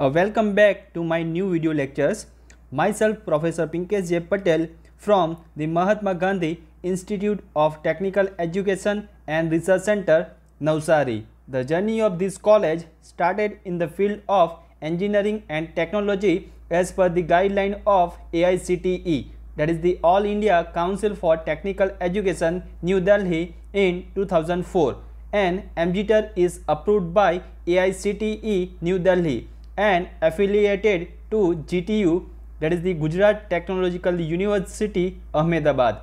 Uh, welcome back to my new video lectures. Myself Professor Pinkesh J. Patel from the Mahatma Gandhi Institute of Technical Education and Research Center, Nausari. The journey of this college started in the field of engineering and technology as per the guideline of AICTE that is the All India Council for Technical Education New Delhi in 2004 and MGTER is approved by AICTE New Delhi and affiliated to GTU that is the Gujarat Technological University Ahmedabad.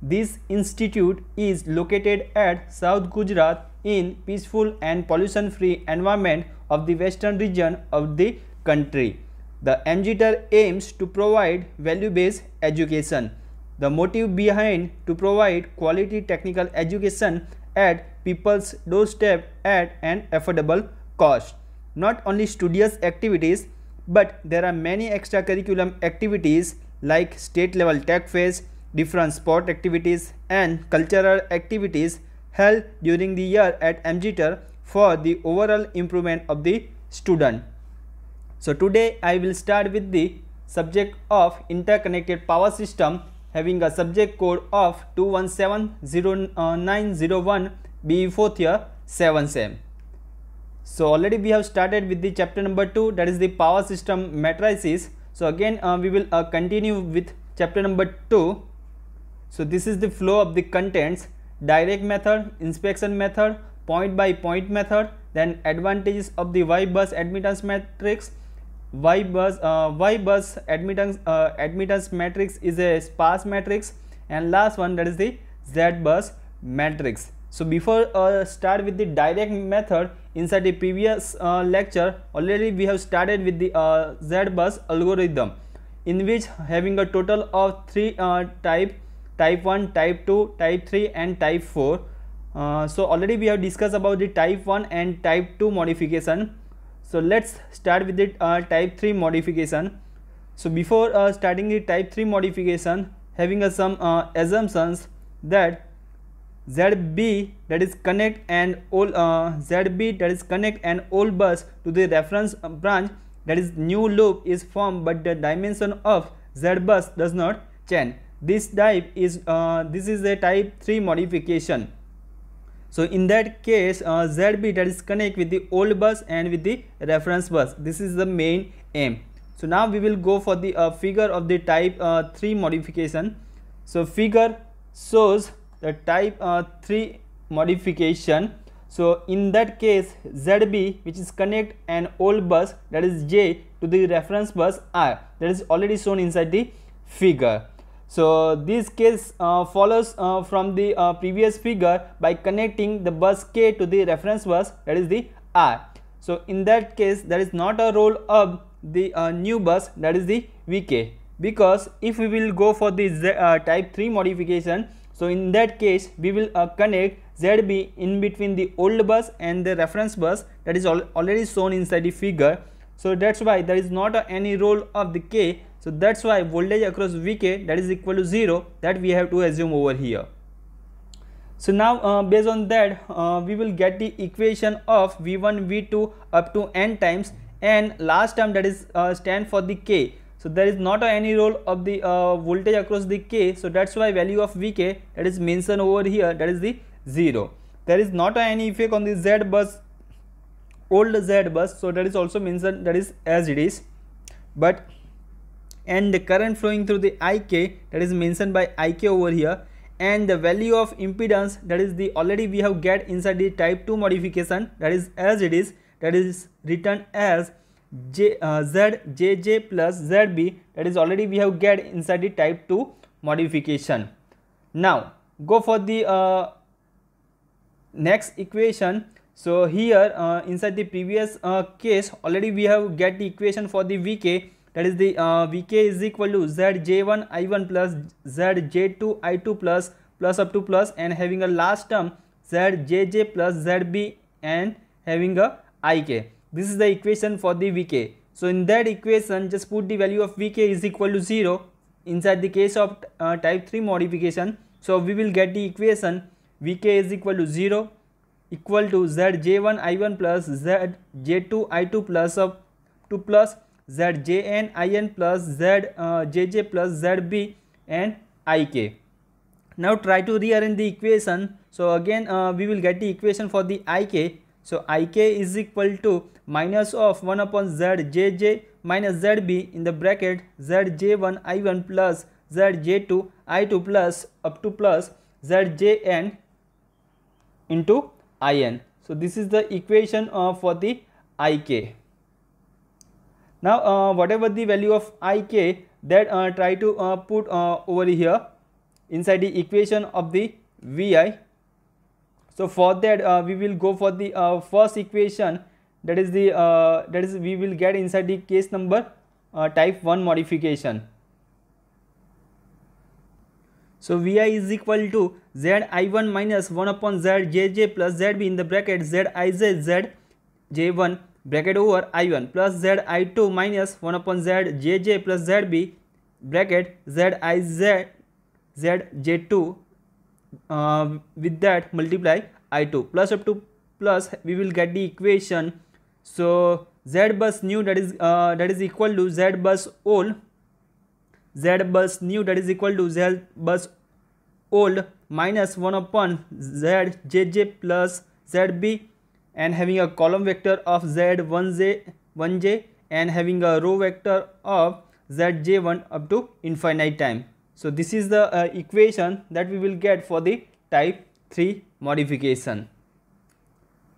This institute is located at South Gujarat in peaceful and pollution free environment of the western region of the country. The MGTEL aims to provide value based education. The motive behind to provide quality technical education at people's doorstep at an affordable cost not only studious activities but there are many extracurriculum activities like state level tech fairs, different sport activities and cultural activities held during the year at MGTER for the overall improvement of the student. So today I will start with the subject of interconnected power system having a subject code of 2170901 BE4 year 7 uh, sem. So already we have started with the chapter number 2 that is the power system matrices. So again uh, we will uh, continue with chapter number 2. So this is the flow of the contents direct method, inspection method, point by point method, then advantages of the Y bus admittance matrix. Y bus, uh, y bus admittance, uh, admittance matrix is a sparse matrix and last one that is the Z bus matrix. So before uh, start with the direct method, inside the previous uh, lecture, already we have started with the uh, ZBus algorithm, in which having a total of three uh, type, type 1, type 2, type 3 and type 4. Uh, so already we have discussed about the type 1 and type 2 modification. So let's start with the uh, type 3 modification. So before uh, starting the type 3 modification, having some assumptions that ZB that is connect and all uh, ZB that is connect and old bus to the reference uh, branch that is new loop is formed but the dimension of Z bus does not change. This type is uh, this is a type 3 modification. So in that case uh, ZB that is connect with the old bus and with the reference bus. This is the main aim. So now we will go for the uh, figure of the type uh, 3 modification. So figure shows the type uh, 3 modification so in that case ZB which is connect an old bus that is J to the reference bus R that is already shown inside the figure. So this case uh, follows uh, from the uh, previous figure by connecting the bus K to the reference bus that is the R. So in that case there is not a role of the uh, new bus that is the VK because if we will go for the Z, uh, type 3 modification so in that case, we will uh, connect ZB in between the old bus and the reference bus that is al already shown inside the figure. So that's why there is not uh, any role of the K. So that's why voltage across VK that is equal to 0 that we have to assume over here. So now uh, based on that uh, we will get the equation of V1 V2 up to n times and last term that is uh, stand for the K. So there is not any role of the uh, voltage across the K. So that's why value of Vk that is mentioned over here that is the 0. There is not any effect on the Z bus old Z bus. So that is also mentioned that is as it is. But and the current flowing through the IK that is mentioned by IK over here and the value of impedance that is the already we have get inside the type 2 modification that is as it is that is written as J, uh, plus ZB that is already we have get inside the type 2 modification. Now go for the uh, next equation. So here uh, inside the previous uh, case already we have get the equation for the VK that is the uh, VK is equal to ZJ1 I1 plus ZJ2 I2 plus plus up to plus and having a last term ZJJ plus ZB and having a IK. This is the equation for the Vk. So in that equation, just put the value of Vk is equal to 0 inside the case of uh, type 3 modification. So we will get the equation Vk is equal to 0 equal to Zj1 I1 plus Zj2 I2 plus of 2 plus Zjn In plus zjj uh, plus Zb and Ik. Now try to rearrange the equation. So again uh, we will get the equation for the Ik so ik is equal to minus of 1 upon zjj minus zb in the bracket zj1 i1 plus zj2 i2 plus up to plus zjn into in. So this is the equation uh, for the ik. Now uh, whatever the value of ik that uh, try to uh, put uh, over here inside the equation of the vi so for that uh, we will go for the uh, first equation that is the uh, that is we will get inside the case number uh, type 1 modification. So Vi is equal to Zi1 minus 1 upon Zjj plus Zb in the bracket Zij Zj1 bracket over I1 plus Zi2 minus 1 upon Zjj plus Zb bracket Zij Zj2 uh, with that multiply i2 plus up to plus we will get the equation so z bus new that is uh, that is equal to z bus old z bus new that is equal to z bus old minus 1 upon z jj plus zb and having a column vector of z1j 1j and having a row vector of zj1 up to infinite time so this is the uh, equation that we will get for the type 3 modification.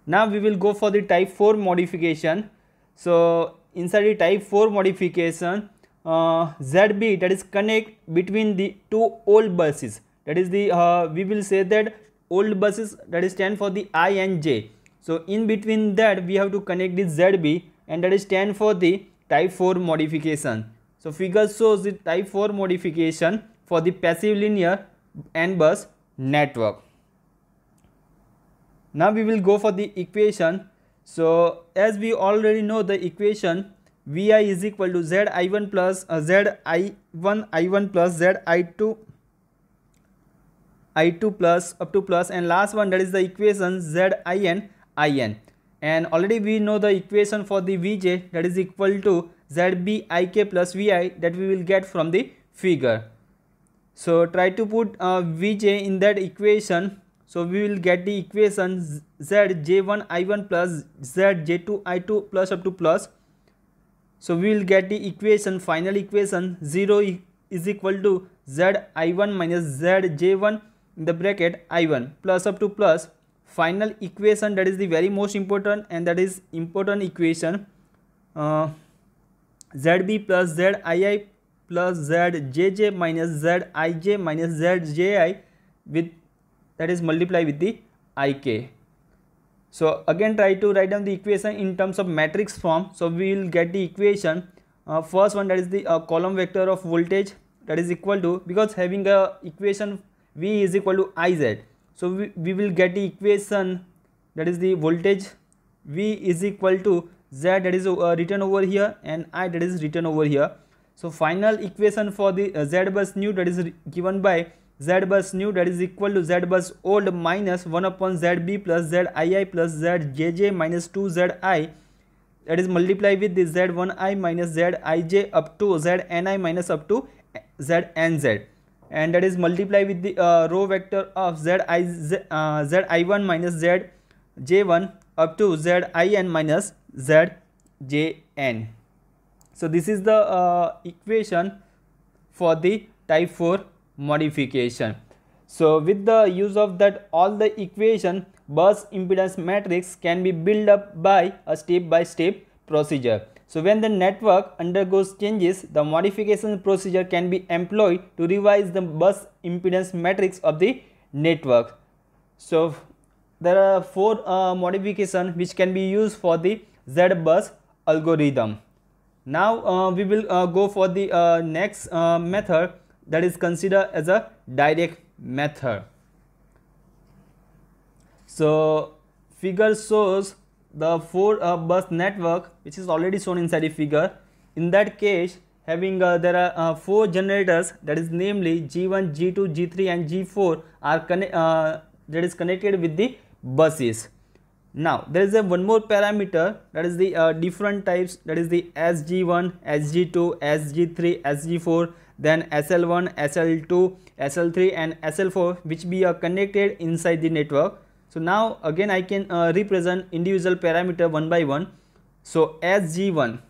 Now we will go for the type 4 modification. So inside the type 4 modification, uh, ZB that is connect between the two old buses. That is the, uh, we will say that old buses that is stand for the I and J. So in between that we have to connect the ZB and that is stand for the type 4 modification. So figure shows the type 4 modification for the passive linear n bus network. Now we will go for the equation. So as we already know the equation Vi is equal to Zi1 plus uh, Zi1 I1 plus Zi2 I2 plus up to plus and last one that is the equation Zin In and already we know the equation for the Vj that is equal to ZB IK plus VI that we will get from the figure. So try to put uh, Vj in that equation. So we will get the equation Zj1 I1 plus Zj2 I2 plus up to plus. So we will get the equation final equation 0 is equal to Z I1 minus Zj1 in the bracket I1 plus up to plus final equation that is the very most important and that is important equation. Uh, Zb plus Zii plus zjj minus zij minus zji with that is multiply with the ik. So again try to write down the equation in terms of matrix form. So we will get the equation uh, first one that is the uh, column vector of voltage that is equal to because having a equation V is equal to Iz. So we, we will get the equation that is the voltage V is equal to z that is uh, written over here and i that is written over here. So final equation for the uh, z bus new that is given by z bus new that is equal to z bus old minus 1 upon zb plus zii plus zjj minus 2zi that is multiply with the z1i minus zij up to zni minus up to znz and that is multiply with the uh, row vector of zi, uh, zi1 minus zj1 up to z i n minus z j n. So this is the uh, equation for the type 4 modification. So with the use of that all the equation bus impedance matrix can be built up by a step by step procedure. So when the network undergoes changes, the modification procedure can be employed to revise the bus impedance matrix of the network. So there are four uh, which can be used for the Z bus algorithm. Now uh, we will uh, go for the uh, next uh, method that is considered as a direct method. So figure shows the four uh, bus network which is already shown inside the figure. In that case having uh, there are four generators that is namely G1, G2, G3 and G4 are that is connected with the buses. Now there is a one more parameter that is the uh, different types that is the SG1, SG2, SG3, SG4 then SL1, SL2, SL3 and SL4 which we are connected inside the network. So now again I can uh, represent individual parameter one by one. So SG1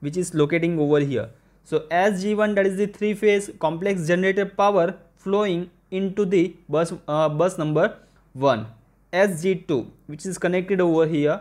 which is locating over here. So SG1 that is the three phase complex generated power flowing into the bus, uh, bus number 1 SG2 which is connected over here.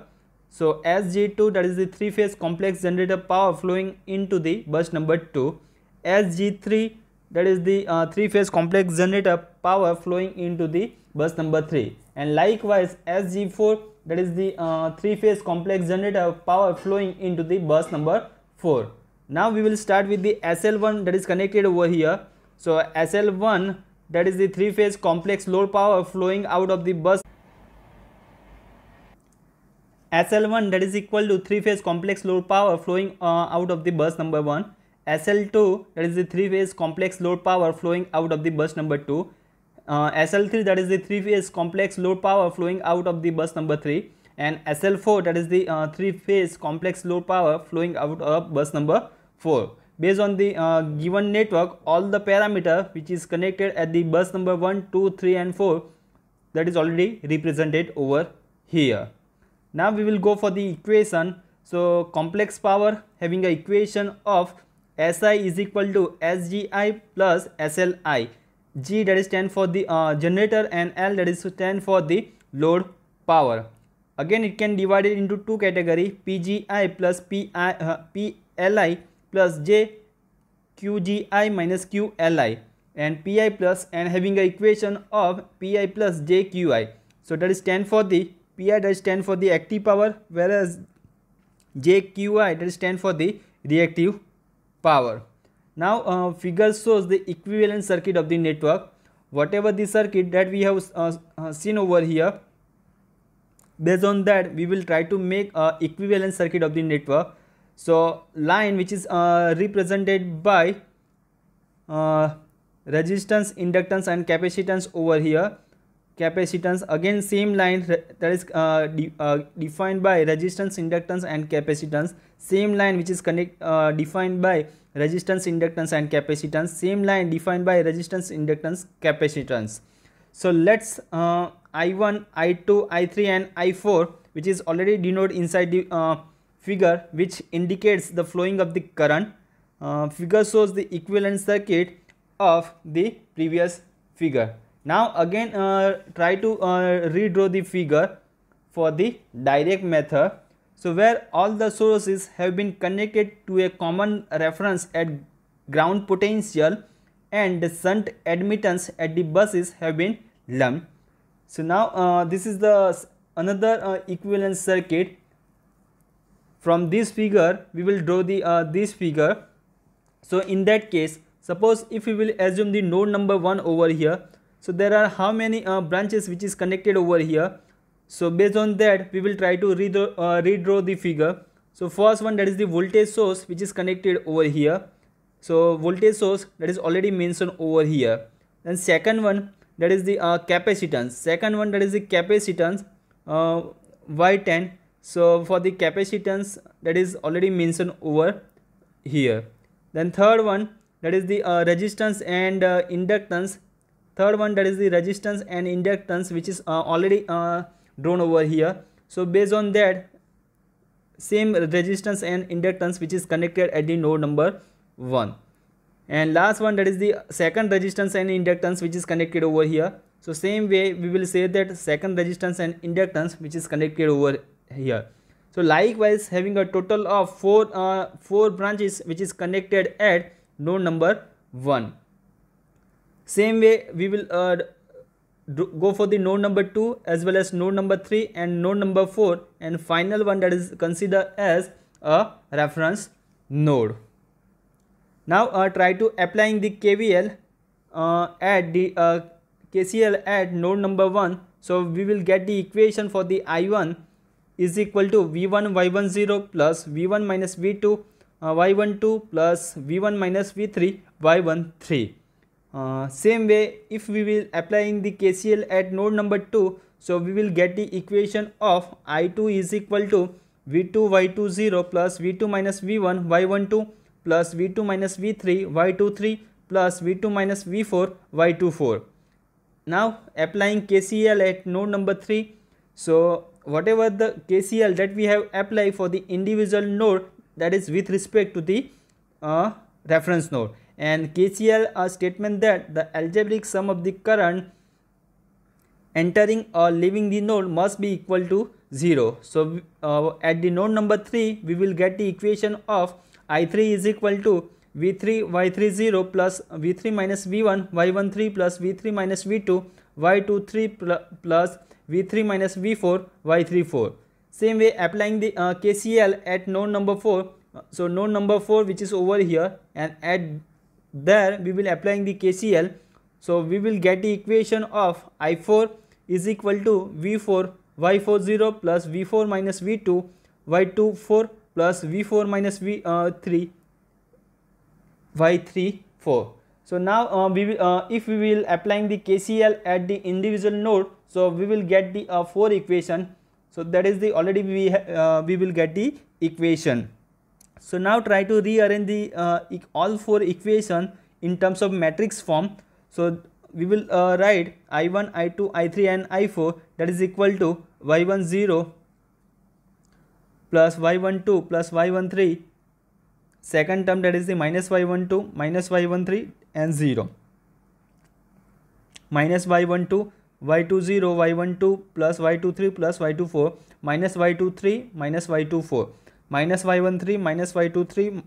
So SG2 that is the three phase complex generator power flowing into the bus number 2. SG3 that is the uh, three phase complex generator power flowing into the bus number 3 and likewise SG4 that is the uh, three phase complex generator power flowing into the bus number 4. Now we will start with the SL1 that is connected over here. So SL1 that is the three phase complex load power flowing out of the bus SL1 that is equal to 3 phase complex load power flowing uh, out of the bus number 1. SL2 that is the 3 phase complex load power flowing out of the bus number 2. Uh, SL3 that is the 3 phase complex load power flowing out of the bus number 3 and SL4 that is the uh, 3 phase complex load power flowing out of bus number 4. Based on the uh, given network all the parameter which is connected at the bus number 1, 2, 3 and 4 that is already represented over here. Now we will go for the equation. So complex power having a equation of SI is equal to SGI plus SLI. G that is stand for the uh, generator and L that is stand for the load power. Again it can divide it into two category PGI plus PI, uh, PLI plus J QGI minus QLI and PI plus and having a equation of PI plus JQI. So that is stand for the pi does stand for the active power whereas jqi does stand for the reactive power now uh, figure shows the equivalent circuit of the network whatever the circuit that we have uh, uh seen over here based on that we will try to make a uh, equivalent circuit of the network so line which is uh, represented by uh, resistance inductance and capacitance over here capacitance again same line that is uh, de uh, defined by resistance inductance and capacitance same line which is connect uh, defined by resistance inductance and capacitance same line defined by resistance inductance capacitance so let's i1 i2 i3 and i4 which is already denoted inside the uh, figure which indicates the flowing of the current uh, figure shows the equivalent circuit of the previous figure now again uh, try to uh, redraw the figure for the direct method. So where all the sources have been connected to a common reference at ground potential and the shunt admittance at the buses have been lumped. So now uh, this is the another uh, equivalent circuit. From this figure we will draw the uh, this figure. So in that case suppose if we will assume the node number 1 over here so there are how many uh, branches which is connected over here so based on that we will try to redraw, uh, redraw the figure so first one that is the voltage source which is connected over here so voltage source that is already mentioned over here then second one that is the uh, capacitance second one that is the capacitance uh, y10 so for the capacitance that is already mentioned over here then third one that is the uh, resistance and uh, inductance third one that is the resistance and inductance which is uh, already uh, drawn over here so based on that same resistance and inductance which is connected at the node number 1 and last one that is the second resistance and inductance which is connected over here so same way we will say that second resistance and inductance which is connected over here so likewise having a total of four uh, four branches which is connected at node number 1 same way we will uh, go for the node number 2 as well as node number 3 and node number 4 and final one that is considered as a reference node. Now uh, try to applying the KVL uh, at the uh, KCL at node number 1. So we will get the equation for the I1 is equal to V1 Y10 plus V1 minus V2 uh, Y12 plus V1 minus V3 Y13. Uh, same way if we will applying the KCL at node number 2 so we will get the equation of I2 is equal to V2 Y2 0 plus V2 minus V1 Y1 2 plus V2 minus V3 Y2 3 plus V2 minus V4 Y2 4. Now applying KCL at node number 3 so whatever the KCL that we have applied for the individual node that is with respect to the uh, reference node and KCL a statement that the algebraic sum of the current entering or leaving the node must be equal to 0. So uh, at the node number 3 we will get the equation of I3 is equal to V3 Y3 0 plus V3 minus V1 Y1 3 plus V3 minus V2 Y2 3 plus V3 minus V4 Y3 4. Same way applying the uh, KCL at node number 4 uh, so node number 4 which is over here and at there we will applying the KCL so we will get the equation of I4 is equal to V4 Y40 plus V4 minus V2 Y24 plus V4 minus V3 uh, Y34 so now uh, we uh, if we will applying the KCL at the individual node so we will get the uh, 4 equation so that is the already we uh, we will get the equation so now try to rearrange the uh, all four equation in terms of matrix form. So we will uh, write I1, I2, I3 and I4 that is equal to Y10 plus Y12 plus Y13 second term that is the minus Y12 minus Y13 and 0 minus Y12 Y20 Y12 plus Y23 plus Y24 minus Y23 minus Y24 minus y13 minus y23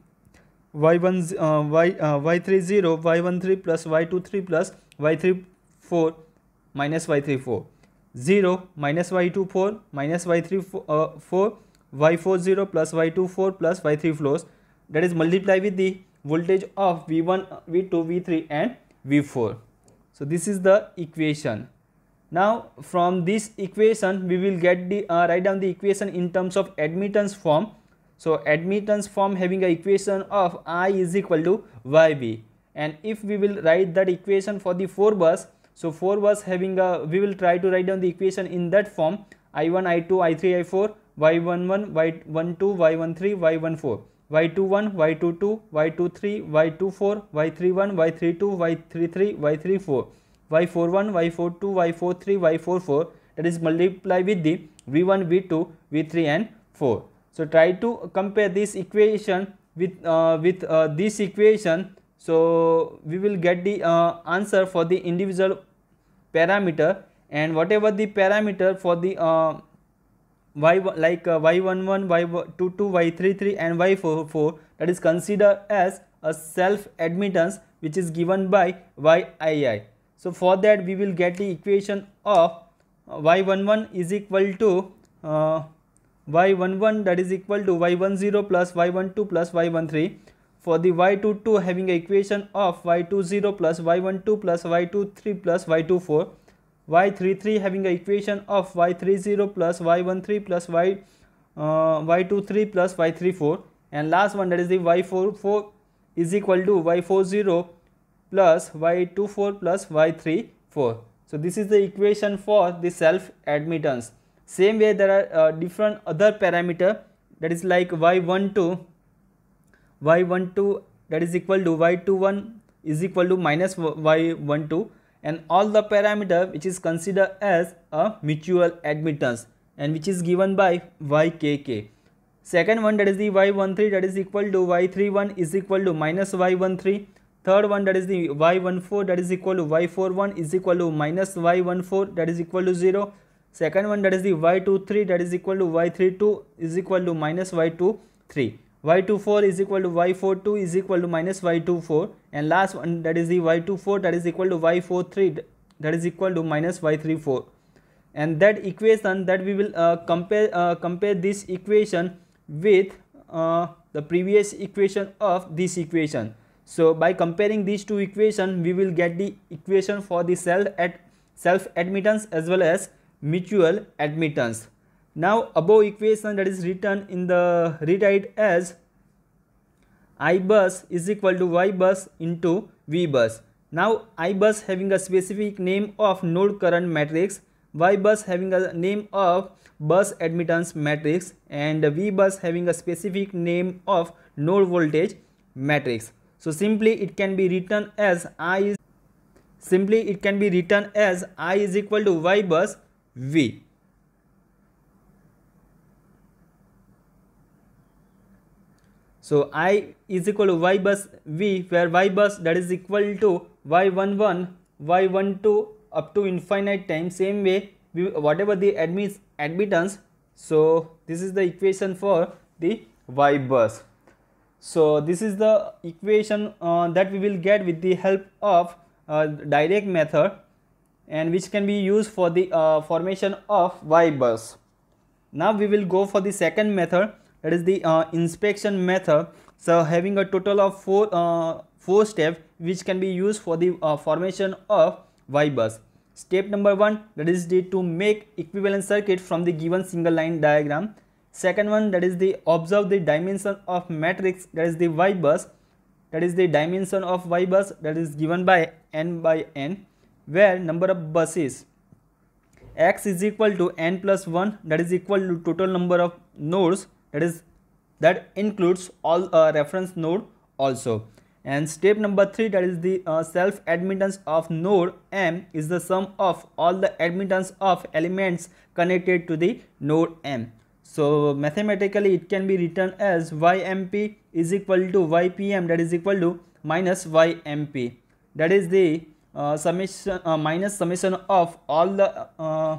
y1 uh, y uh, y30 y13 plus y23 plus y34 minus y34 0 minus y24 minus y34 uh, 4 y40 plus y24 plus y3 flows that is multiply with the voltage of v1 v2 v3 and v4 so this is the equation now from this equation we will get the uh, write down the equation in terms of admittance form so admittance form having a equation of I is equal to YB and if we will write that equation for the 4 bus, so 4 bus having a, we will try to write down the equation in that form I1, I2, I3, I4, Y11, Y12, Y13, Y14, Y21, Y22, Y23, Y24, Y31, Y32, Y33, Y34, Y41, Y42, Y43, Y44 that is multiply with the V1, V2, V3 and 4. So, try to compare this equation with, uh, with uh, this equation. So, we will get the uh, answer for the individual parameter and whatever the parameter for the uh, y like y11, y22, y33 and y44 that is considered as a self admittance which is given by yii. So, for that we will get the equation of uh, y11 is equal to uh, y11 that is equal to y10 plus y12 plus y13 for the y22 having a equation of y20 plus y12 plus y23 plus y24 y33 having a equation of y30 plus y13 plus y uh, y23 plus y34 and last one that is the y44 is equal to y40 plus y24 plus y34 so this is the equation for the self admittance same way there are uh, different other parameter that is like y12, y12 that is equal to y21 is equal to minus y12 and all the parameter which is considered as a mutual admittance and which is given by ykk. Second one that is the y13 that is equal to y31 is equal to minus y13. Third one that is the y14 that is equal to y41 is equal to minus y14 that is equal to 0 second one that is the y23 that is equal to y32 is equal to minus y23 y24 is equal to y42 is equal to minus y24 and last one that is the y24 that is equal to y43 that is equal to minus y34 and that equation that we will uh, compare uh, compare this equation with uh, the previous equation of this equation so by comparing these two equations we will get the equation for the self at self admittance as well as mutual admittance. Now above equation that is written in the rewrite as I bus is equal to Y bus into V bus. Now I bus having a specific name of node current matrix, Y bus having a name of bus admittance matrix and V bus having a specific name of node voltage matrix. So simply it can be written as I is simply it can be written as I is equal to Y bus V. So I is equal to Y bus V where Y bus that is equal to Y11, Y12 up to infinite time same way whatever the admits admittance. So this is the equation for the Y bus. So this is the equation uh, that we will get with the help of uh, direct method and which can be used for the uh, formation of Y bus. Now we will go for the second method that is the uh, inspection method. So having a total of four, uh, four steps which can be used for the uh, formation of Y bus. Step number one that is the to make equivalent circuit from the given single line diagram. Second one that is the observe the dimension of matrix that is the Y bus that is the dimension of Y bus that is given by n by n where number of buses x is equal to n plus 1 that is equal to total number of nodes that is that includes all uh, reference node also and step number 3 that is the uh, self admittance of node m is the sum of all the admittance of elements connected to the node m so mathematically it can be written as ymp is equal to ypm that is equal to minus ymp that is the uh, summation uh, minus summation of all the uh,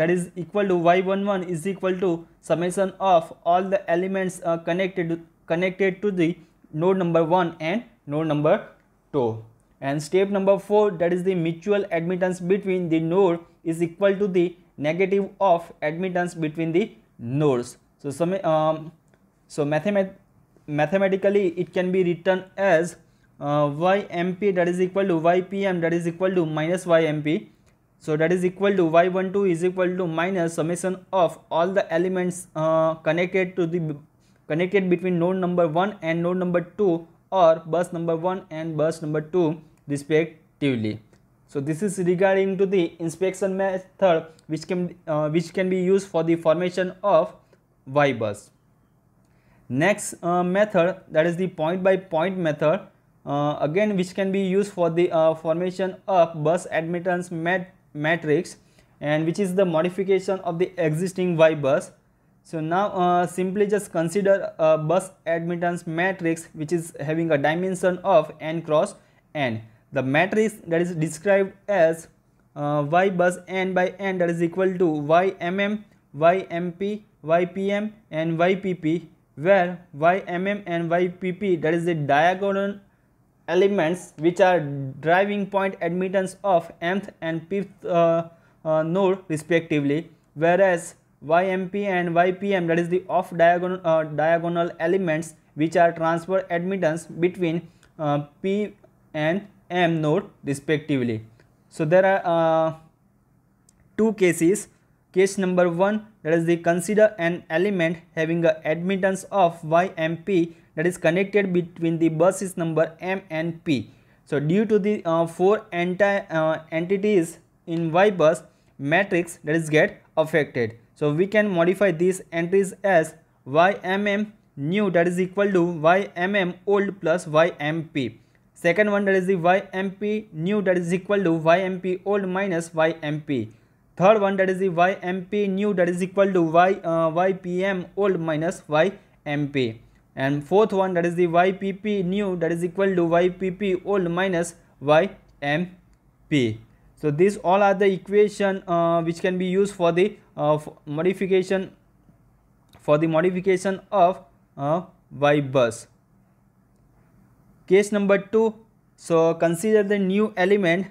that is equal to y11 is equal to summation of all the elements connected to, connected to the node number 1 and node number 2 and step number 4 that is the mutual admittance between the node is equal to the negative of admittance between the nodes so some um, so mathemat mathematically it can be written as uh, ymp that is equal to ypm that is equal to minus ymp. So that is equal to y12 is equal to minus summation of all the elements uh, connected to the connected between node number 1 and node number 2 or bus number 1 and bus number 2 respectively. So this is regarding to the inspection method which can uh, which can be used for the formation of Y bus. Next uh, method that is the point by point method uh, again which can be used for the uh, formation of bus admittance mat matrix and which is the modification of the existing Y bus. So now uh, simply just consider a bus admittance matrix which is having a dimension of n cross n. The matrix that is described as uh, Y bus n by n that is equal to YMM, YMP, YPM and YPP where YMM and YPP that is the diagonal elements which are driving point admittance of mth and pth uh, uh, node respectively whereas ymp and ypm that is the off diagonal uh, diagonal elements which are transfer admittance between uh, p and m node respectively so there are uh, two cases case number 1 that is the consider an element having a admittance of ymp that is connected between the buses number M and P. So due to the uh, four anti, uh, entities in Y bus matrix that is get affected. So we can modify these entries as YMM new that is equal to YMM old plus YMP. Second one that is the YMP new that is equal to YMP old minus YMP. Third one that is the YMP new that is equal to Y, uh, YPM old minus YMP and fourth one that is the ypp new that is equal to ypp old minus ymp so these all are the equation uh, which can be used for the uh, modification for the modification of uh, y bus case number 2 so consider the new element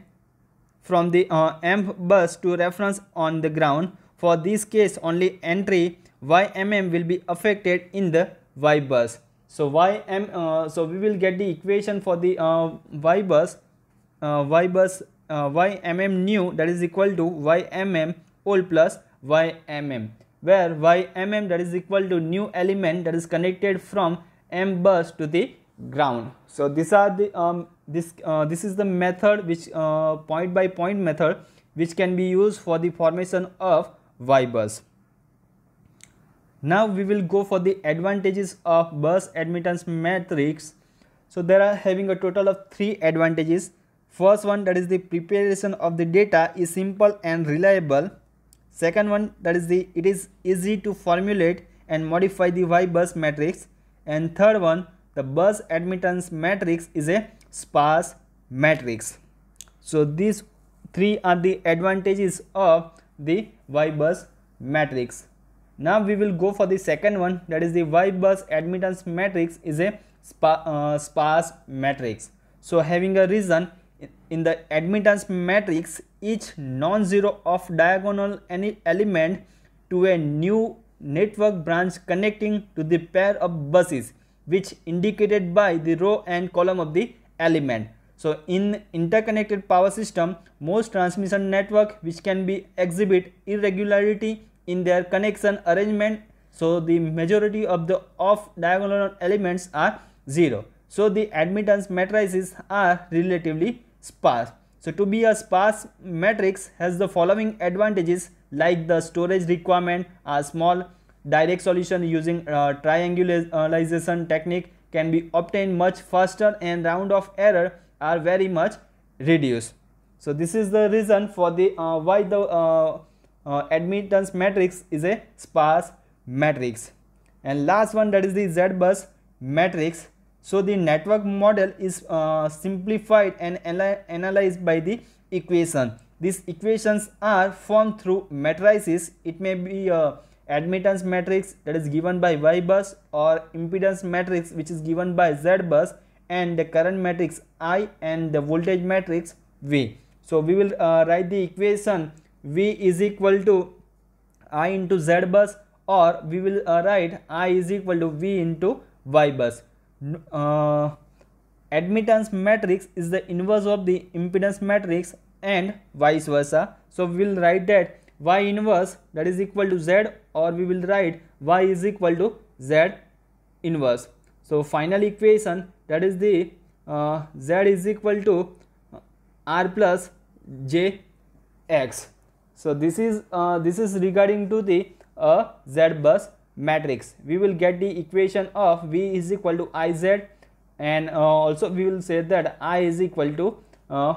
from the uh, amp bus to reference on the ground for this case only entry ymm will be affected in the y bus. So y m uh, so we will get the equation for the uh, y bus uh, y bus uh, y mm nu that is equal to y mm all plus y mm where y mm that is equal to new element that is connected from m bus to the ground. So these are the um, this uh, this is the method which uh, point by point method which can be used for the formation of y bus. Now we will go for the advantages of bus admittance matrix. So there are having a total of three advantages. First one that is the preparation of the data is simple and reliable. Second one that is the it is easy to formulate and modify the Y bus matrix. And third one the bus admittance matrix is a sparse matrix. So these three are the advantages of the Y bus matrix. Now we will go for the second one that is the Y-bus admittance matrix is a uh, sparse matrix. So having a reason in the admittance matrix each non-zero of diagonal any element to a new network branch connecting to the pair of buses which indicated by the row and column of the element. So in interconnected power system most transmission network which can be exhibit irregularity in their connection arrangement so the majority of the off diagonal elements are 0 so the admittance matrices are relatively sparse so to be a sparse matrix has the following advantages like the storage requirement are small direct solution using uh, triangulation technique can be obtained much faster and round of error are very much reduced so this is the reason for the uh, why the uh, uh, admittance matrix is a sparse matrix and last one that is the z bus matrix so the network model is uh, simplified and analyzed by the equation these equations are formed through matrices it may be a uh, admittance matrix that is given by y bus or impedance matrix which is given by z bus and the current matrix i and the voltage matrix v so we will uh, write the equation v is equal to i into z bus or we will uh, write i is equal to v into y bus. Uh, admittance matrix is the inverse of the impedance matrix and vice versa. So we will write that y inverse that is equal to z or we will write y is equal to z inverse. So final equation that is the uh, z is equal to r plus j x. So this is uh, this is regarding to the uh, Z bus matrix. We will get the equation of V is equal to I Z and uh, also we will say that I is equal to uh,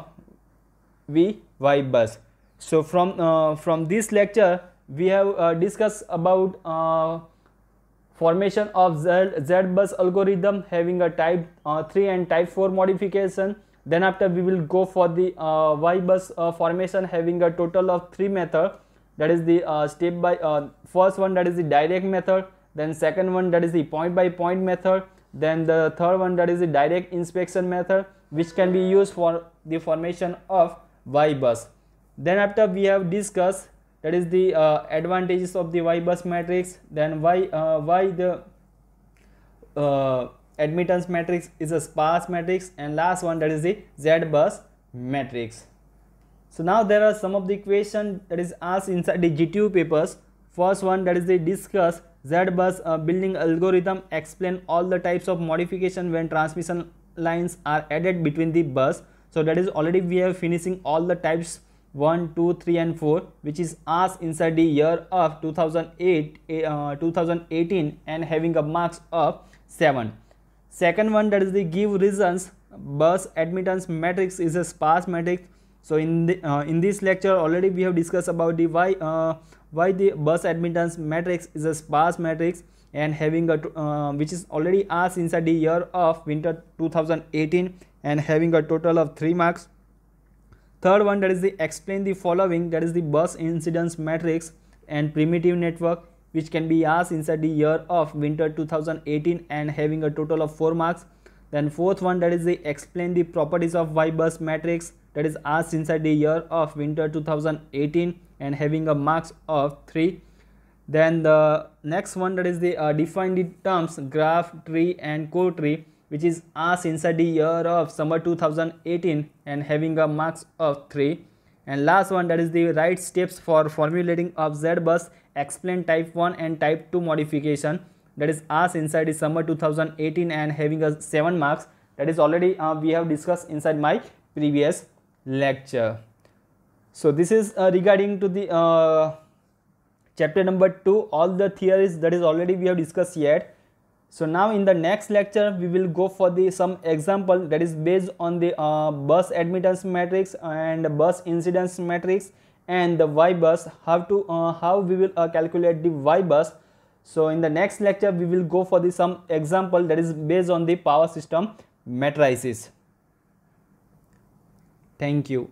V Y bus. So from uh, from this lecture we have uh, discussed about uh, formation of Z, Z bus algorithm having a type uh, 3 and type 4 modification then after we will go for the uh, y bus uh, formation having a total of three method that is the uh, step by uh, first one that is the direct method then second one that is the point by point method then the third one that is the direct inspection method which can be used for the formation of y bus then after we have discussed that is the uh, advantages of the y bus matrix then why uh, why the admittance matrix is a sparse matrix and last one that is the Z bus matrix. So now there are some of the equation that is asked inside the GTU papers. First one that is the discuss Z bus uh, building algorithm explain all the types of modification when transmission lines are added between the bus. So that is already we are finishing all the types 1, 2, 3 and 4 which is asked inside the year of 2008, eh, uh, 2018 and having a marks of 7. Second one that is the give reasons bus admittance matrix is a sparse matrix. So in the, uh, in this lecture already we have discussed about the why uh, why the bus admittance matrix is a sparse matrix and having a uh, which is already asked inside the year of winter 2018 and having a total of 3 marks. Third one that is the explain the following that is the bus incidence matrix and primitive network which can be asked inside the year of winter 2018 and having a total of 4 marks. Then fourth one that is the explain the properties of Y bus matrix that is asked inside the year of winter 2018 and having a marks of 3. Then the next one that is the uh, define the terms graph, tree and co-tree which is asked inside the year of summer 2018 and having a marks of 3 and last one that is the right steps for formulating of z bus explain type 1 and type 2 modification that is asked inside is summer 2018 and having a 7 marks that is already uh, we have discussed inside my previous lecture. So this is uh, regarding to the uh, chapter number 2 all the theories that is already we have discussed yet. So now in the next lecture we will go for the some example that is based on the uh, bus admittance matrix and bus incidence matrix and the y bus how to uh, how we will uh, calculate the y bus so in the next lecture we will go for the some example that is based on the power system matrices thank you